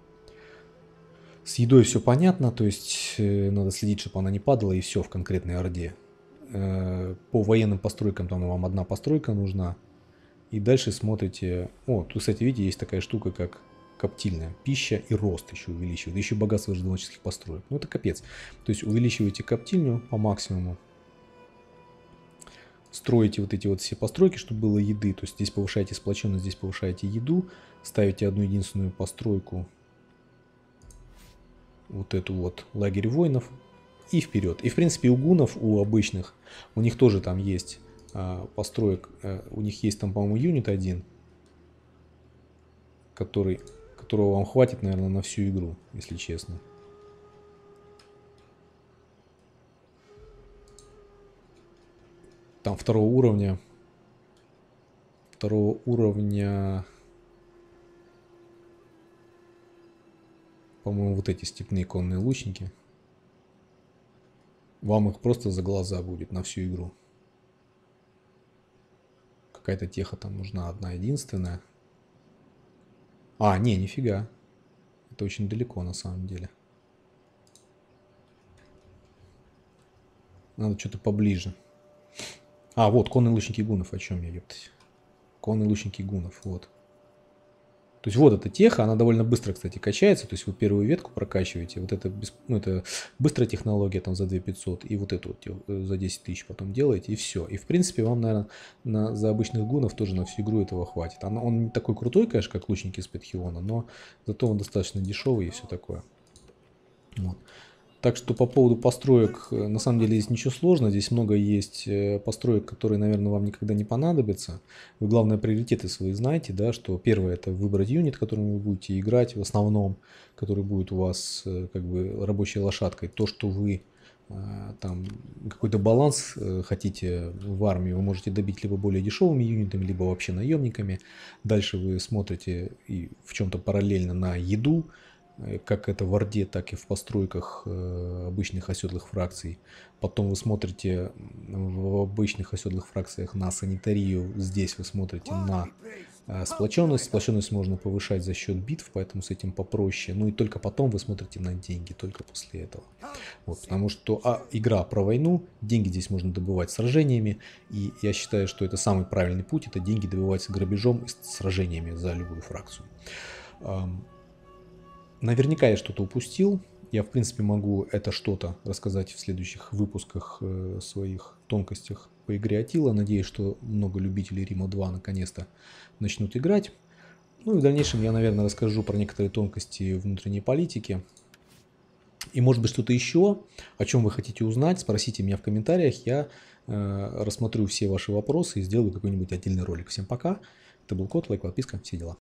С едой все понятно, то есть э, надо следить, чтобы она не падала, и все в конкретной Орде. Э, по военным постройкам там вам одна постройка нужна. И дальше смотрите... О, тут, кстати, видите, есть такая штука, как коптильная. Пища и рост еще увеличивает. Еще богатство животноводческих построек. Ну, это капец. То есть увеличиваете коптильню по максимуму, строите вот эти вот все постройки, чтобы было еды. То есть здесь повышаете сплоченность, здесь повышаете еду. Ставите одну единственную постройку. Вот эту вот лагерь воинов. И вперед. И в принципе у гунов, у обычных, у них тоже там есть а, построек. А, у них есть там, по-моему, юнит один. Который, которого вам хватит, наверное, на всю игру, если честно. там второго уровня. Второго уровня... По-моему, вот эти степные конные лучники. Вам их просто за глаза будет на всю игру. Какая-то теха там нужна одна единственная. А, не, нифига. Это очень далеко на самом деле. Надо что-то поближе. А, вот, конные лучники гунов, о чем я, ептать. Конные лучники гунов, вот. То есть вот эта теха, она довольно быстро, кстати, качается. То есть вы первую ветку прокачиваете. Вот это, ну, это быстрая технология, там за 2500. И вот эту вот э, за 10 тысяч потом делаете, и все. И в принципе вам, наверное, на, за обычных гунов тоже на всю игру этого хватит. Он, он не такой крутой, конечно, как лучники из Петхиона, но зато он достаточно дешевый и все такое. Вот. Так что по поводу построек, э, на самом деле здесь ничего сложного, здесь много есть э, построек, которые, наверное, вам никогда не понадобятся. Вы главное приоритеты свои знаете, да, что первое это выбрать юнит, которым вы будете играть в основном, который будет у вас э, как бы рабочей лошадкой. То, что вы там какой-то баланс хотите в армии, вы можете добить либо более дешевыми юнитами, либо вообще наемниками. Дальше вы смотрите и в чем-то параллельно на еду, Э, как это в Орде, так и в постройках э, обычных оседлых фракций. Потом вы смотрите в обычных оседлых фракциях на санитарию, здесь вы смотрите на э, сплоченность. Сплоченность можно повышать за счет битв, поэтому с этим попроще. Ну и только потом вы смотрите на деньги, только после этого. Вот, потому что а, игра про войну, деньги здесь можно добывать сражениями, и я считаю, что это самый правильный путь, это деньги добывать грабежом и сражениями за любую фракцию. Наверняка я что-то упустил. Я, в принципе, могу это что-то рассказать в следующих выпусках э, своих тонкостях по игре Атила. Надеюсь, что много любителей Рима 2 наконец-то начнут играть. Ну и в дальнейшем я, наверное, расскажу про некоторые тонкости внутренней политики. И может быть что-то еще, о чем вы хотите узнать, спросите меня в комментариях. Я э, рассмотрю все ваши вопросы и сделаю какой-нибудь отдельный ролик. Всем пока. Это был Кот, лайк, подписка, все дела.